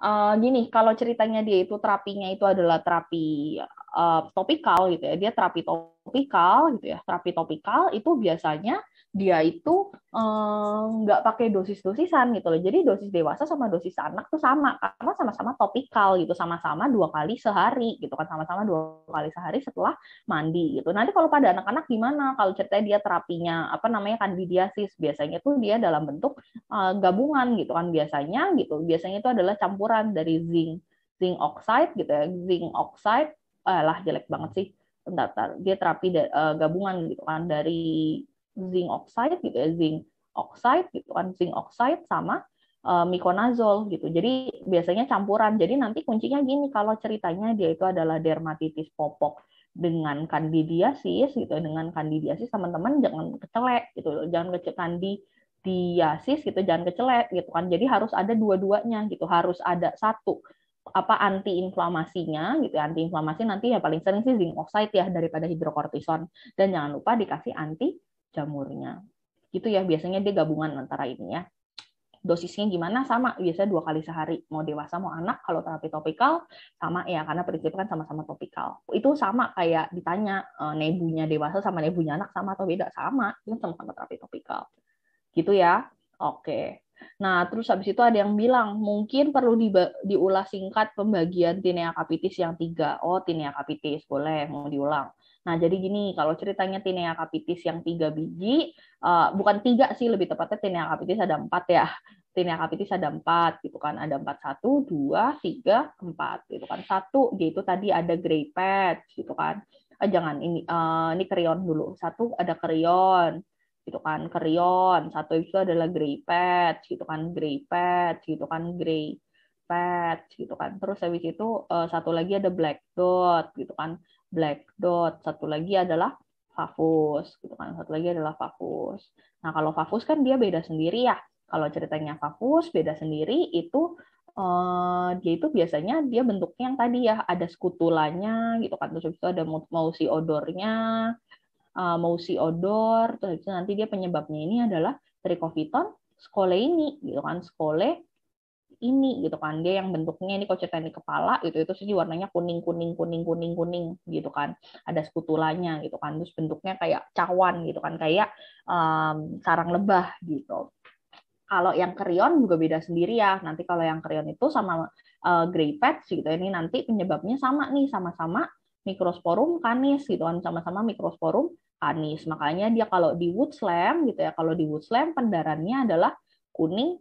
uh, gini, kalau ceritanya dia itu terapinya itu adalah terapi Eh, topikal gitu ya, dia terapi topikal gitu ya. Terapi topikal itu biasanya dia itu eh, nggak um, pakai dosis-dosisan gitu loh. Jadi dosis dewasa sama dosis anak tuh sama karena sama-sama topikal gitu, sama-sama dua kali sehari gitu kan, sama-sama dua kali sehari setelah mandi gitu. Nanti kalau pada anak-anak gimana? Kalau ceritanya dia terapinya apa namanya kandidiasis biasanya tuh dia dalam bentuk uh, gabungan gitu kan biasanya gitu. Biasanya itu adalah campuran dari zinc zinc oxide gitu ya, zinc oxide Eh, lah jelek banget sih bentar, dia terapi da, uh, gabungan gitu kan dari zinc oxide gitu ya zinc oxide gitu kan zinc oxide sama uh, eh, miconazole gitu jadi biasanya campuran jadi nanti kuncinya gini kalau ceritanya dia itu adalah dermatitis popok dengan kandidiasis gitu ya, dengan kandidiasis teman-teman jangan kecelek gitu jangan kecil kandi diasis gitu jangan kecelek gitu kan jadi harus ada dua-duanya gitu harus ada satu apa antiinflamasinya gitu ya. antiinflamasi nanti ya paling sering sih zinc oxide ya daripada hidrokortison dan jangan lupa dikasih anti jamurnya gitu ya biasanya dia gabungan antara ini ya dosisnya gimana sama biasanya dua kali sehari mau dewasa mau anak kalau terapi topikal sama ya karena prinsipnya kan sama-sama topikal itu sama kayak ditanya eh, nebunya dewasa sama nebunya anak sama atau beda sama itu sama-sama terapi topikal gitu ya oke Nah, terus habis itu ada yang bilang, mungkin perlu di, diulas singkat pembagian tinea capitis yang tiga. Oh, tinea capitis, boleh, mau diulang. Nah, jadi gini, kalau ceritanya tinea capitis yang tiga biji, uh, bukan tiga sih, lebih tepatnya tinea capitis ada empat ya. Tinea capitis ada empat, gitu kan. Ada empat, satu, dua, tiga, empat, gitu kan. Satu, yaitu tadi ada gray patch, gitu kan. Eh, jangan, ini, uh, ini krion dulu. Satu, ada krion gitu kan Kerion satu itu adalah gray Patch gitu kan gray Patch gitu kan gray Patch gitu kan terus habis itu uh, satu lagi ada Black Dot gitu kan Black Dot satu lagi adalah Fafus gitu kan satu lagi adalah Fafus nah kalau Fafus kan dia beda sendiri ya kalau ceritanya Fafus beda sendiri itu uh, dia itu biasanya dia bentuknya yang tadi ya ada skutulanya gitu kan terus itu ada mau odornya uh, si odor, terus itu nanti dia penyebabnya ini adalah trichophyton skole ini gitu kan skole ini gitu kan dia yang bentuknya ini kalau ceritain di kepala gitu itu sih warnanya kuning kuning kuning kuning kuning gitu kan ada skutulanya gitu kan terus bentuknya kayak cawan gitu kan kayak um, sarang lebah gitu kalau yang krion juga beda sendiri ya nanti kalau yang krion itu sama uh, eh, grey patch gitu ini nanti penyebabnya sama nih sama-sama mikrosporum kanis gitu kan sama-sama mikrosporum Anis. Makanya dia kalau di Woodslam gitu ya, kalau di Woodslam pendarannya adalah kuning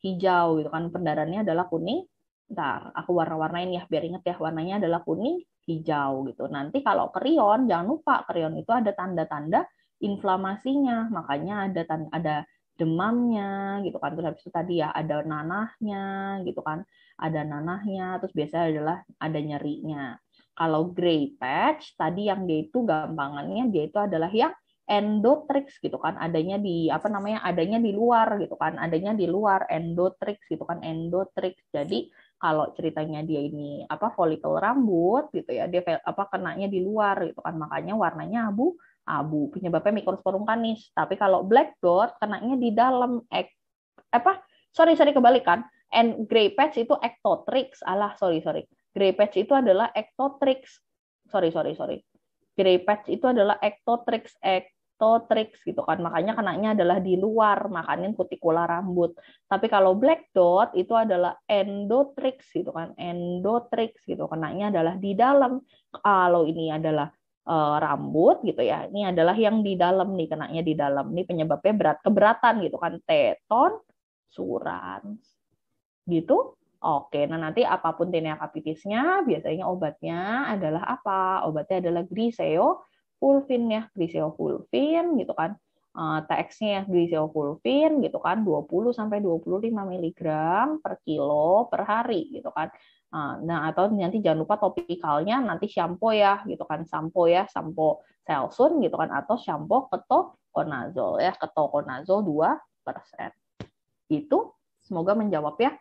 hijau gitu kan. Pendarannya adalah kuning. Ntar aku warna-warnain ya biar inget ya warnanya adalah kuning hijau gitu. Nanti kalau krion jangan lupa krion itu ada tanda-tanda inflamasinya. Makanya ada tanda, ada demamnya gitu kan terus habis itu tadi ya ada nanahnya gitu kan ada nanahnya terus biasanya adalah ada nyerinya kalau gray patch tadi yang dia itu gampangannya dia itu adalah yang endotrix gitu kan adanya di apa namanya adanya di luar gitu kan adanya di luar endotrix gitu kan endotrix jadi kalau ceritanya dia ini apa folikel rambut gitu ya dia apa kenanya di luar gitu kan makanya warnanya abu abu penyebabnya mikrosporum kanis tapi kalau black dot kenanya di dalam ek, apa sorry sorry kebalikan and gray patch itu ectotrix alah sorry sorry Grey patch itu adalah ectotrix. Sorry, sorry, sorry. Grey patch itu adalah ectotrix, ectotrix gitu kan. Makanya kenanya adalah di luar, makanin kutikula rambut. Tapi kalau black dot itu adalah endotrix gitu kan. Endotrix gitu. Kenanya adalah di dalam. Kalau ini adalah eh, rambut gitu ya. Ini adalah yang di dalam nih, kenanya di dalam. Ini penyebabnya berat keberatan gitu kan. Teton, surans. Gitu. Oke, nah nanti apapun tinea capitisnya, biasanya obatnya adalah apa? Obatnya adalah griseo fulvin ya, griseo fulvin gitu kan. Eh, TX-nya ya Griseo fulvin gitu kan 20 sampai 25 mg per kilo per hari gitu kan. Eh, nah, atau nanti jangan lupa topikalnya nanti shampoo ya gitu kan, sampo ya, sampo Selsun gitu kan atau shampoo ketokonazol ya, ketokonazol 2%. Itu semoga menjawab ya.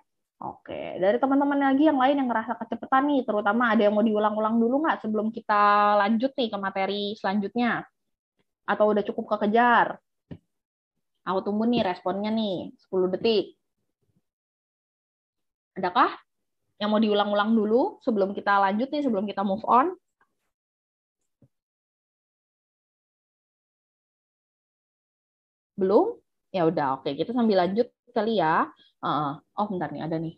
Oke, dari teman-teman lagi yang lain yang ngerasa kecepatan nih, terutama ada yang mau diulang-ulang dulu nggak sebelum kita lanjut nih ke materi selanjutnya? Atau udah cukup kekejar? Aku tunggu nih responnya nih, 10 detik. Adakah yang mau diulang-ulang dulu sebelum kita lanjut nih, sebelum kita move on? Belum? Ya udah, oke. Kita sambil lanjut kali ya. Uh, oh bentar nih ada nih.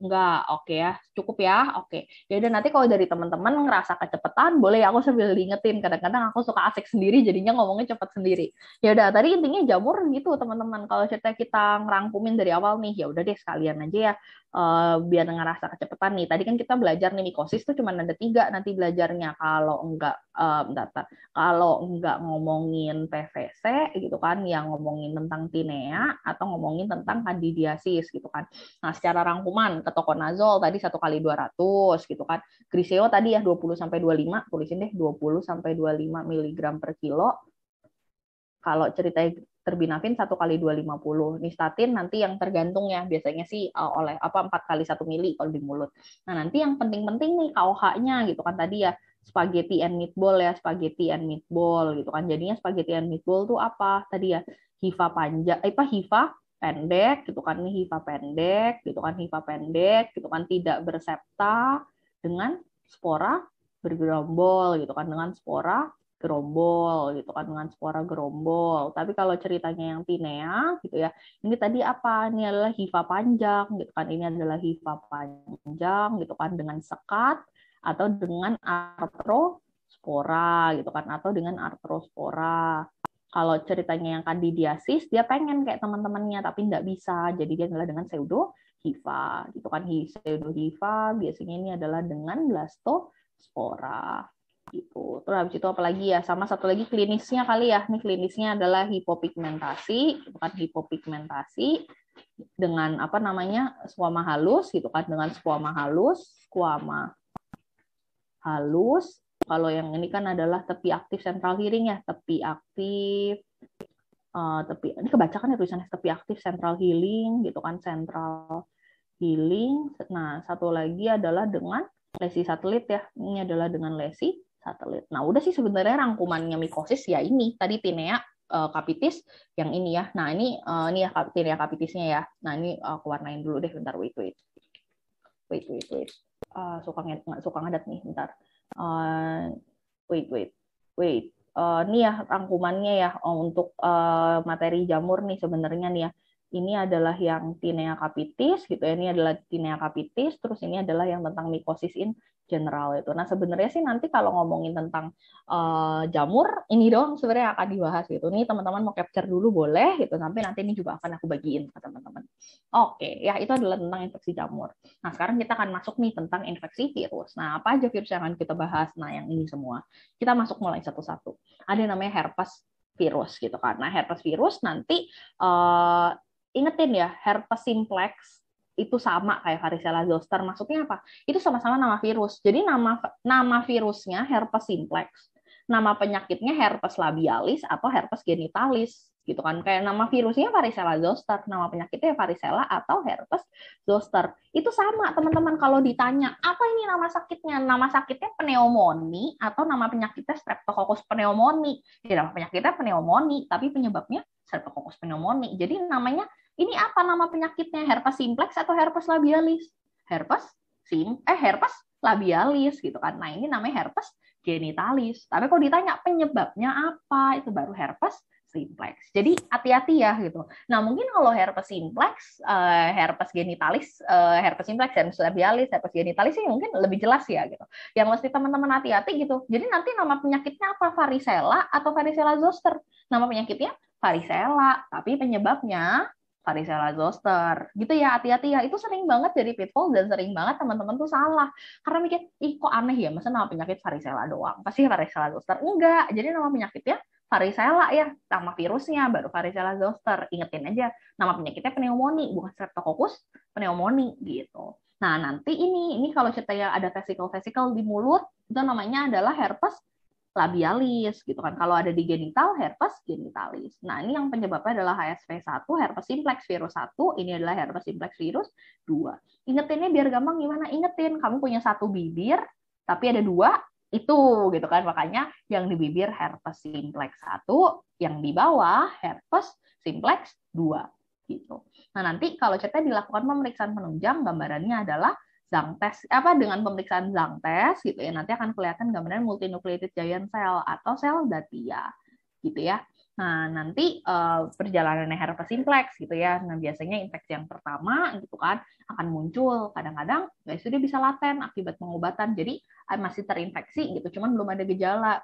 Enggak, oke okay ya. Cukup ya, oke. Okay. Ya nanti kalau dari teman-teman ngerasa kecepatan, boleh ya aku sambil diingetin. Kadang-kadang aku suka asik sendiri, jadinya ngomongnya cepat sendiri. Ya udah, tadi intinya jamur gitu teman-teman. Kalau cerita kita ngerangkumin dari awal nih, ya udah deh sekalian aja ya uh, biar ngerasa kecepatan nih. Tadi kan kita belajar nih mikosis tuh cuma ada tiga nanti belajarnya kalau enggak um, eh, data kalau enggak ngomongin PVC gitu kan yang ngomongin tentang tinea atau ngomongin tentang kandidiasis gitu kan. Nah, secara rangkuman ketokonazol tadi satu kali dua ratus gitu kan. Griseo tadi ya 20 sampai 25, tulisin deh 20 sampai 25 miligram per kilo. Kalau ceritanya terbinafin satu kali dua lima 250. Nistatin nanti yang tergantung ya, biasanya sih uh, oleh apa empat kali satu mili kalau di mulut. Nah, nanti yang penting-penting nih KOH-nya gitu kan tadi ya spaghetti and meatball ya, spaghetti and meatball gitu kan. Jadinya spaghetti and meatball tuh apa? Tadi ya hifa panjang, eh, apa hifa pendek gitu kan, nih hifa pendek gitu kan, hifa pendek gitu kan tidak bersepta dengan spora bergerombol gitu kan dengan spora gerombol gitu kan dengan spora gerombol. Tapi kalau ceritanya yang Tinea gitu ya, ini tadi apa? Ini adalah hifa panjang gitu kan. Ini adalah hifa panjang gitu kan dengan sekat atau dengan artrospora gitu kan atau dengan artrospora. Kalau ceritanya yang kandidiasis, dia pengen kayak teman-temannya tapi nggak bisa. Jadi dia adalah dengan pseudo hifa gitu kan. Pseudo hifa biasanya ini adalah dengan blastospora gitu. Terus habis itu apalagi ya sama satu lagi klinisnya kali ya. ini klinisnya adalah hipopigmentasi, bukan kan hipopigmentasi dengan apa namanya squama halus gitu kan dengan squama halus, squama halus. Kalau yang ini kan adalah tepi aktif central hearing ya, tepi aktif uh, tepi ini kebaca kan ya tulisannya tepi aktif central healing gitu kan central healing. Nah, satu lagi adalah dengan lesi satelit ya. Ini adalah dengan lesi satelit. Nah, udah sih sebenarnya rangkumannya mikosis ya ini tadi tinea uh, eh, kapitis yang ini ya. Nah, ini uh, ini ya tinea kapitisnya ya. Nah, ini eh, aku warnain dulu deh bentar wait wait. Wait wait wait. Uh, suka nggak suka ngadat nih bentar. Uh, wait wait wait. Uh, ini ya rangkumannya ya oh, untuk uh, materi jamur nih sebenarnya nih ya ini adalah yang tinea capitis gitu ya. Ini adalah tinea capitis, terus ini adalah yang tentang mikosis in general itu. Nah sebenarnya sih nanti kalau ngomongin tentang uh, jamur ini doang sebenarnya akan dibahas gitu. Nih teman-teman mau capture dulu boleh gitu. Sampai nanti ini juga akan aku bagiin ke teman-teman. Oke, ya itu adalah tentang infeksi jamur. Nah sekarang kita akan masuk nih tentang infeksi virus. Nah apa aja virus yang akan kita bahas? Nah yang ini semua. Kita masuk mulai satu-satu. Ada yang namanya herpes virus gitu. Karena herpes virus nanti uh, ingetin ya herpes simplex itu sama kayak varicella zoster. Maksudnya apa? Itu sama-sama nama virus. Jadi nama nama virusnya herpes simplex. Nama penyakitnya herpes labialis atau herpes genitalis gitu kan. Kayak nama virusnya varicella zoster, nama penyakitnya varicella atau herpes zoster. Itu sama, teman-teman kalau ditanya, apa ini nama sakitnya? Nama sakitnya pneumonia atau nama penyakitnya streptococcus pneumonia. Ya, nama penyakitnya pneumonia, tapi penyebabnya streptococcus pneumonia. Jadi namanya ini apa nama penyakitnya? Herpes simplex atau herpes labialis? Herpes sim eh herpes labialis gitu kan. Nah, ini namanya herpes genitalis. Tapi kalau ditanya penyebabnya apa, itu baru herpes simplex. Jadi hati-hati ya gitu. Nah, mungkin kalau herpes simplex, eh, herpes genitalis, eh, herpes simplex, herpes labialis, herpes genitalis sih mungkin lebih jelas ya gitu. Yang mesti teman-teman hati-hati gitu. Jadi nanti nama penyakitnya apa? Varicella atau varicella zoster? Nama penyakitnya varicella, tapi penyebabnya varicella zoster gitu ya hati-hati ya itu sering banget jadi pitfall dan sering banget teman-teman tuh salah karena mikir ih kok aneh ya masa nama penyakit varicella doang pasti varicella zoster enggak jadi nama penyakitnya varicella ya sama virusnya baru varicella zoster ingetin aja nama penyakitnya pneumonia bukan streptococcus pneumonia gitu nah nanti ini ini kalau ceritanya ada vesikel vesikel di mulut itu namanya adalah herpes labialis gitu kan. Kalau ada di genital, herpes genitalis. Nah, ini yang penyebabnya adalah HSV1, herpes simplex virus 1, ini adalah herpes simplex virus 2. Ingetinnya biar gampang gimana? Ingetin, kamu punya satu bibir, tapi ada dua, itu gitu kan. Makanya yang di bibir herpes simplex 1, yang di bawah herpes simplex 2 gitu. Nah, nanti kalau CT dilakukan pemeriksaan penunjang, gambarannya adalah Zang test apa dengan pemeriksaan Zang test gitu ya nanti akan kelihatan gambaran multinucleated giant cell atau sel datia gitu ya. Nah, nanti uh, eh, perjalanan herpes simplex gitu ya. Nah, biasanya infeksi yang pertama gitu kan akan muncul kadang-kadang ya itu dia bisa laten akibat pengobatan. Jadi eh, masih terinfeksi gitu, cuman belum ada gejala.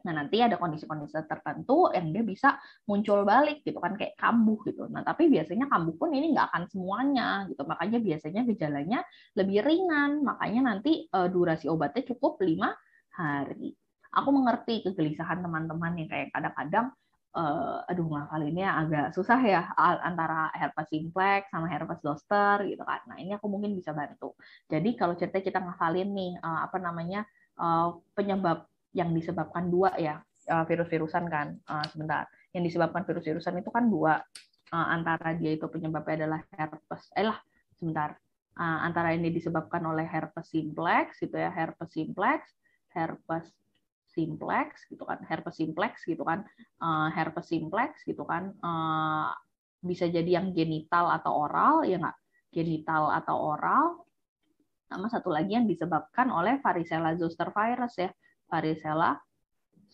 Nah, nanti ada kondisi-kondisi tertentu yang dia bisa muncul balik gitu kan kayak kambuh gitu. Nah, tapi biasanya kambuh pun ini nggak akan semuanya gitu. Makanya biasanya gejalanya lebih ringan. Makanya nanti uh, durasi obatnya cukup lima hari. Aku mengerti kegelisahan teman-teman yang kayak kadang-kadang uh, aduh ini agak susah ya antara herpes simplex sama herpes zoster gitu kan. Nah, ini aku mungkin bisa bantu. Jadi kalau cerita kita ngafalin nih uh, apa namanya uh, penyebab yang disebabkan dua ya eh, virus-virusan kan uh, sebentar yang disebabkan virus-virusan itu kan dua uh, antara dia itu penyebabnya adalah herpes eh lah sebentar uh, antara ini disebabkan oleh herpes simplex gitu ya herpes simplex herpes simplex gitu kan herpes simplex gitu kan uh, herpes simplex gitu kan uh, bisa jadi yang genital atau oral ya nggak genital atau oral sama satu lagi yang disebabkan oleh varicella zoster virus ya varicella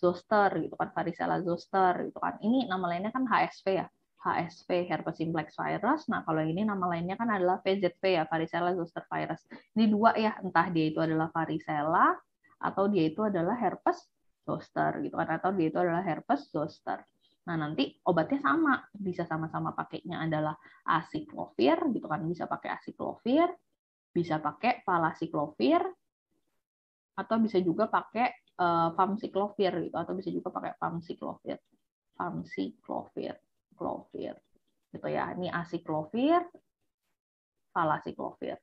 zoster gitu kan varicella zoster gitu kan ini nama lainnya kan HSV ya HSV herpes simplex virus. Nah, kalau ini nama lainnya kan adalah VZV ya, varicella zoster virus. Ini dua ya, entah dia itu adalah varicella atau dia itu adalah herpes zoster gitu kan atau dia itu adalah herpes zoster. Nah, nanti obatnya sama, bisa sama-sama pakainya adalah asiklovir gitu kan, bisa pakai asiklovir, bisa pakai palasiklovir atau bisa juga pakai uh, eh, famciclovir gitu atau bisa juga pakai famciclovir famciclovir clovir gitu ya ini asiklovir falasiclovir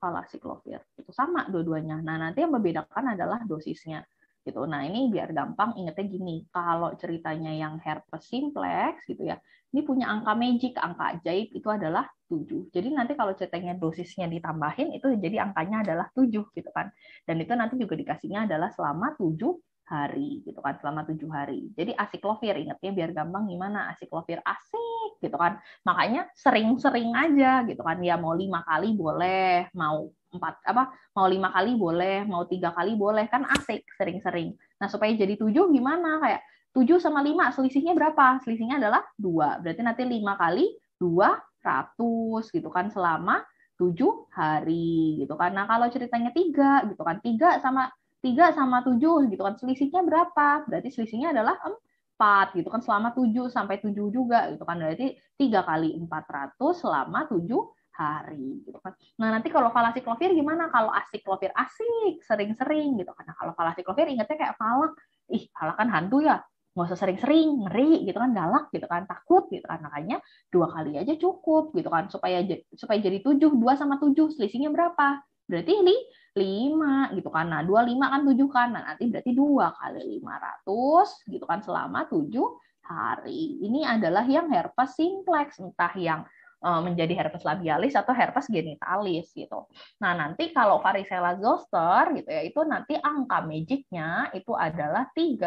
falasiclovir itu sama dua-duanya nah nanti yang membedakan adalah dosisnya gitu. Nah, ini biar gampang ingetnya gini, kalau ceritanya yang herpes simplex gitu ya, ini punya angka magic, angka ajaib itu adalah 7. Jadi nanti kalau ceritanya dosisnya ditambahin itu jadi angkanya adalah 7 gitu kan. Dan itu nanti juga dikasihnya adalah selama 7 hari gitu kan selama tujuh hari. Jadi asiklovir ingetnya biar gampang gimana asiklovir asik gitu kan. Makanya sering-sering aja gitu kan. Ya mau lima kali boleh, mau empat apa mau lima kali boleh mau tiga kali boleh kan asik sering-sering nah supaya jadi tujuh gimana kayak tujuh sama lima selisihnya berapa selisihnya adalah dua berarti nanti lima kali dua ratus gitu kan selama tujuh hari gitu kan nah kalau ceritanya tiga gitu kan tiga sama tiga sama tujuh gitu kan selisihnya berapa berarti selisihnya adalah empat gitu kan selama tujuh sampai tujuh juga gitu kan berarti tiga kali empat ratus selama tujuh hari gitu kan. Nah nanti kalau falasiclovir gimana? Kalau asik asiklovir asik sering-sering gitu kan. Nah, kalau falasiclovir ingetnya kayak falak, ih falak kan hantu ya, nggak usah sering-sering ngeri gitu kan galak gitu kan takut gitu kan makanya dua kali aja cukup gitu kan supaya supaya jadi tujuh dua sama tujuh selisihnya berapa berarti ini lima gitu kan nah dua lima kan tujuh kan nah nanti berarti dua kali lima ratus gitu kan selama tujuh hari ini adalah yang herpes simplex entah yang Eh, menjadi herpes labialis atau herpes genitalis gitu. Nah nanti kalau varicella zoster gitu ya itu nanti angka magicnya itu adalah 13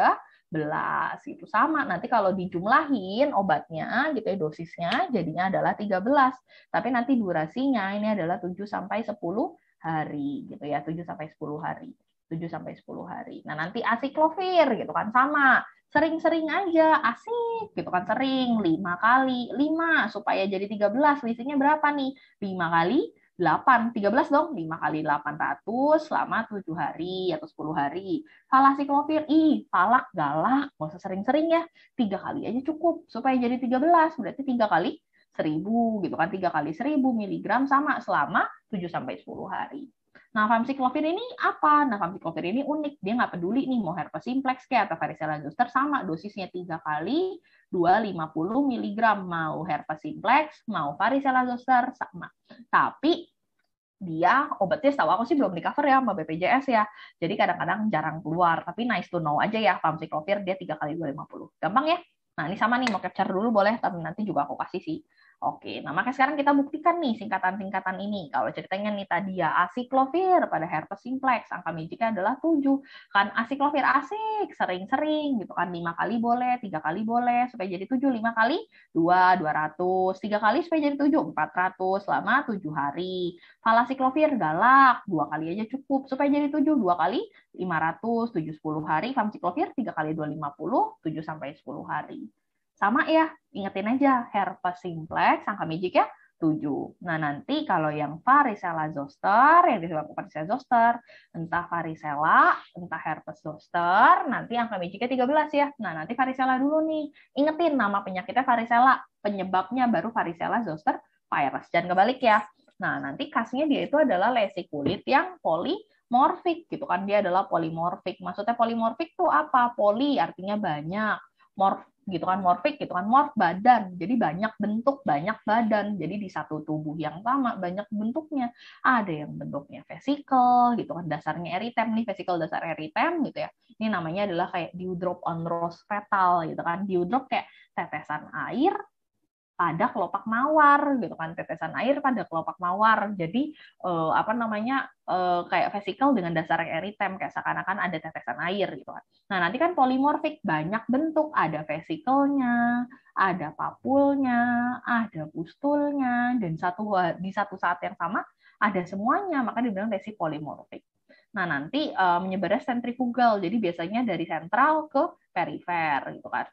itu sama. Nanti kalau dijumlahin obatnya gitu ya dosisnya jadinya adalah 13. Tapi nanti durasinya ini adalah 7 sampai 10 hari gitu ya, 7 sampai 10 hari. 7 sampai 10 hari. Nah, nanti asiklovir gitu kan sama. Sering-sering aja asik gitu kan sering 5 kali 5 supaya jadi 13 selisihnya berapa nih? 5 kali 8, 13 dong, 5 kali 800 selama 7 hari atau 10 hari. Falasiclovir, ih, palak, galak, gak usah sering-sering ya. 3 kali aja cukup, supaya jadi 13, berarti 3 kali 1000 gitu kan, 3 kali 1000 miligram sama selama 7 sampai 10 hari. Nah, famciclovir ini apa? Nah, famciclovir ini unik. Dia nggak peduli nih mau herpes simplex kayak atau varicella zoster sama dosisnya tiga kali 250 mg mau herpes simplex, mau varicella zoster sama. Tapi dia obatnya setahu aku sih belum di cover ya sama BPJS ya. Jadi kadang-kadang jarang keluar, tapi nice to know aja ya famciclovir dia tiga kali 250. Gampang ya? Nah, ini sama nih mau capture dulu boleh, tapi nanti juga aku kasih sih Oke, nah makanya sekarang kita buktikan nih singkatan-singkatan ini. Kalau ceritanya nih tadi ya asiklovir pada herpes simplex, angka magicnya adalah 7. Kan asiklovir asik, sering-sering gitu kan 5 kali boleh, 3 kali boleh supaya jadi 7, 5 kali 2 200, 3 kali supaya jadi 7 400 selama 7 hari. Falasiklovir galak, 2 kali aja cukup supaya jadi 7, 2 kali 500, 7 10 hari, famciclovir 3 kali 250, 7 sampai 10 hari. Sama ya, ingetin aja, herpes simplex, angka magic ya 7. Nah, nanti kalau yang varicella zoster, yang disebabkan varicella zoster, entah varicella, entah herpes zoster, nanti angka magicnya 13 ya. Nah, nanti varicella dulu nih. Ingetin nama penyakitnya varicella, penyebabnya baru varicella zoster virus. Jangan kebalik ya. Nah, nanti khasnya dia itu adalah lesi kulit yang polimorfik gitu kan. Dia adalah polimorfik. Maksudnya polimorfik tuh apa? Poli artinya banyak. Morf gitu kan morfik gitu kan morf badan jadi banyak bentuk banyak badan jadi di satu tubuh yang sama banyak bentuknya ada yang bentuknya vesikel gitu kan dasarnya eritem nih vesikel dasar eritem gitu ya ini namanya adalah kayak dewdrop on rose petal gitu kan dewdrop kayak tetesan air pada kelopak mawar gitu kan tetesan air pada kelopak mawar jadi eh, apa namanya eh, kayak vesikel dengan dasar eritem kayak seakan-akan ada tetesan air gitu kan nah nanti kan polimorfik banyak bentuk ada vesikelnya ada papulnya ada pustulnya dan satu di satu saat yang sama ada semuanya maka dibilang lesi polimorfik Nah, nanti uh, menyebarnya sentrifugal. Jadi biasanya dari sentral ke perifer gitu kan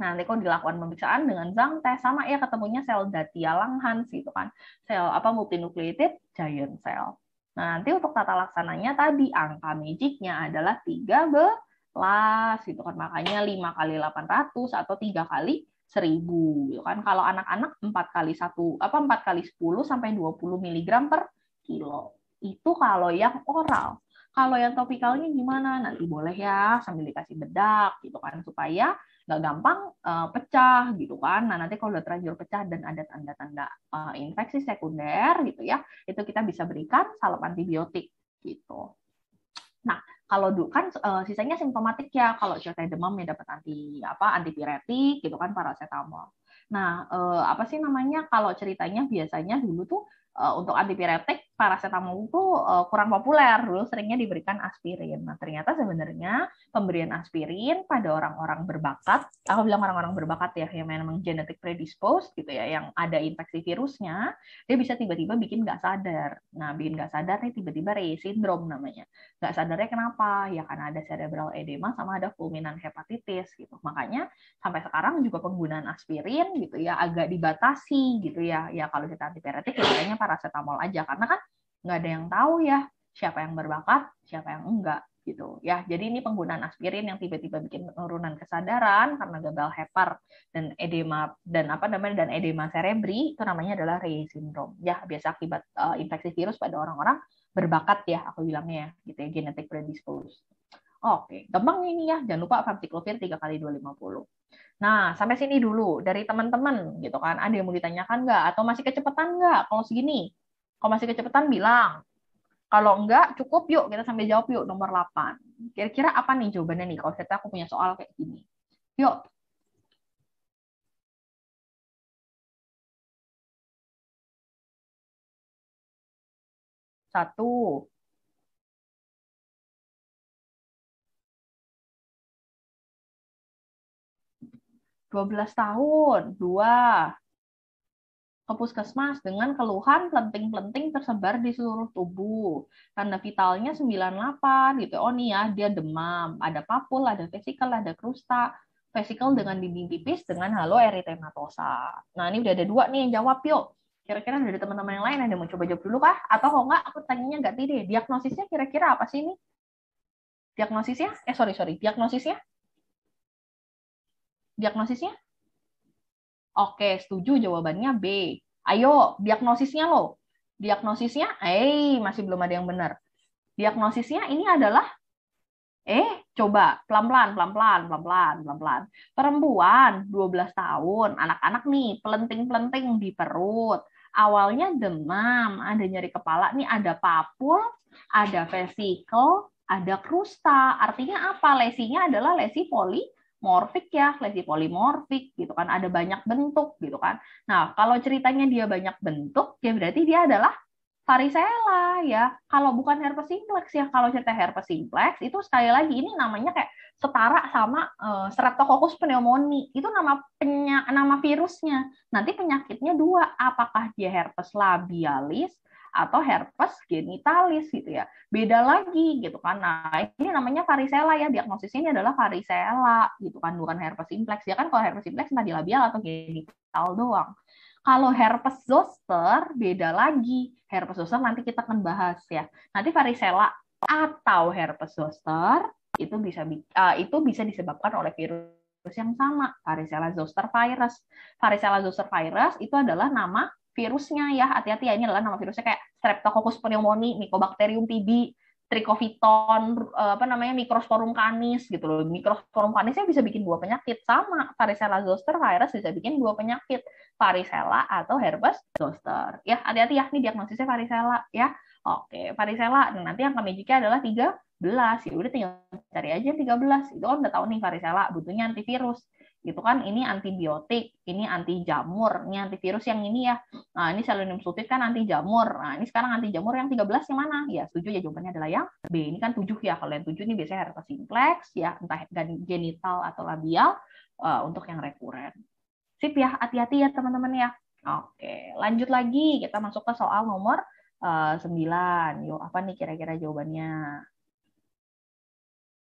nanti kalau dilakukan pemeriksaan dengan zang teh sama ya ketemunya sel datia langhans gitu kan. Sel apa multinucleated giant cell. Nah, nanti untuk tata laksananya tadi angka magicnya adalah 13 gitu kan. Makanya 5 kali 800 atau 3 kali 1000 gitu kan. Kalau anak-anak 4 kali 1 apa 4 kali 10 sampai 20 mg per kilo. Itu kalau yang oral. Kalau yang topikalnya gimana? Nanti boleh ya sambil dikasih bedak gitu kan supaya nggak gampang uh, pecah gitu kan. Nah nanti kalau udah terlanjur pecah dan ada tanda-tanda uh, infeksi sekunder gitu ya, itu kita bisa berikan salep antibiotik gitu. Nah kalau dulu kan uh, sisanya simptomatik ya, kalau cuaca demam ya dapat anti apa antipiretik gitu kan paracetamol. Nah, uh, apa sih namanya kalau ceritanya biasanya dulu tuh uh, untuk antipiretik paracetamol itu uh, kurang populer dulu seringnya diberikan aspirin. Nah ternyata sebenarnya pemberian aspirin pada orang-orang berbakat, aku bilang orang-orang berbakat ya yang memang genetik predisposed gitu ya, yang ada infeksi virusnya, dia bisa tiba-tiba bikin nggak sadar. Nah bikin nggak sadar nih tiba-tiba Ray syndrome namanya. Nggak sadarnya kenapa? Ya karena ada cerebral edema sama ada fulminan hepatitis gitu. Makanya sampai sekarang juga penggunaan aspirin gitu ya agak dibatasi gitu ya. Ya kalau kita antipiretik ya kayaknya paracetamol aja karena kan nggak ada yang tahu ya siapa yang berbakat, siapa yang enggak gitu ya. Jadi ini penggunaan aspirin yang tiba-tiba bikin penurunan kesadaran karena gagal hepar dan edema dan apa namanya dan edema cerebri itu namanya adalah Reye syndrome. Ya, biasa akibat uh, infeksi virus pada orang-orang berbakat ya aku bilangnya ya, gitu ya genetik predisposed. Oke, gampang ini ya. Jangan lupa famciclovir 3 kali 250. Nah, sampai sini dulu dari teman-teman gitu kan. Ada yang mau ditanyakan nggak? Atau masih kecepatan nggak kalau segini? Kalau masih kecepatan bilang. Kalau enggak, cukup yuk kita sambil jawab yuk nomor 8. Kira-kira apa nih jawabannya nih kalau saya aku punya soal kayak gini. Yuk, satu. Dua belas tahun, dua ke puskesmas dengan keluhan pelenting-pelenting tersebar di seluruh tubuh. karena vitalnya 98 gitu. Oh nih ya, dia demam, ada papul, ada vesikel, ada krusta. Vesikel dengan dinding tipis dengan halo eritematosa. Nah, ini udah ada dua nih yang jawab yuk. Kira-kira dari teman-teman yang lain ada yang mau coba jawab dulu kah? Atau kalau nggak, aku tanyanya nggak deh. Diagnosisnya kira-kira apa sih ini? Diagnosisnya? Eh, sorry, sorry. Diagnosisnya? Diagnosisnya? Oke, setuju jawabannya B. Ayo, diagnosisnya lo. Diagnosisnya, eh, masih belum ada yang benar. Diagnosisnya ini adalah, eh, coba pelan-pelan, pelan-pelan, pelan-pelan, pelan-pelan. Perempuan, 12 tahun, anak-anak nih, pelenting-pelenting di perut. Awalnya demam, ada nyeri kepala, nih ada papul, ada vesikel, ada krusta. Artinya apa? Lesinya adalah lesi poli morfik ya, lesi polimorfik gitu kan, ada banyak bentuk gitu kan. Nah, kalau ceritanya dia banyak bentuk, ya berarti dia adalah varicella ya. Kalau bukan herpes simplex ya, kalau cerita herpes simplex itu sekali lagi ini namanya kayak setara sama uh, Streptococcus pneumoniae. Itu nama penya, nama virusnya. Nanti penyakitnya dua, apakah dia herpes labialis atau herpes genitalis gitu ya. Beda lagi gitu kan. Nah, ini namanya varisela ya. Diagnosisnya ini adalah varisela gitu kan, bukan herpes simplex. Ya kan kalau herpes simplex di labial atau genital doang. Kalau herpes zoster beda lagi. Herpes zoster nanti kita akan bahas ya. Nanti varisela atau herpes zoster itu bisa uh, itu bisa disebabkan oleh virus yang sama, varicella zoster virus. Varicella zoster virus itu adalah nama virusnya ya hati-hati ya ini adalah nama virusnya kayak Streptococcus pneumoniae, Mycobacterium TB, Trichoviton, eh, apa namanya Microsporum canis gitu loh. Microsporum canisnya bisa bikin dua penyakit sama varicella zoster virus bisa bikin dua penyakit varicella atau herpes zoster. Ya hati-hati ya ini diagnosisnya varicella ya. Oke, varicella. Nah, nanti yang kami magicnya adalah tiga belas Ya udah tinggal cari aja tiga belas Itu kan udah tahu nih varicella butuhnya antivirus gitu kan ini antibiotik ini anti jamur ini antivirus yang ini ya nah ini selenium sulfit kan anti jamur nah ini sekarang anti jamur yang 13 yang mana ya setuju ya jawabannya adalah yang B ini kan tujuh ya kalau yang 7 ini biasanya herpes simplex ya entah genital atau labial uh, untuk yang rekuren sip ya hati-hati ya teman-teman ya oke lanjut lagi kita masuk ke soal nomor uh, eh, 9 yuk apa nih kira-kira jawabannya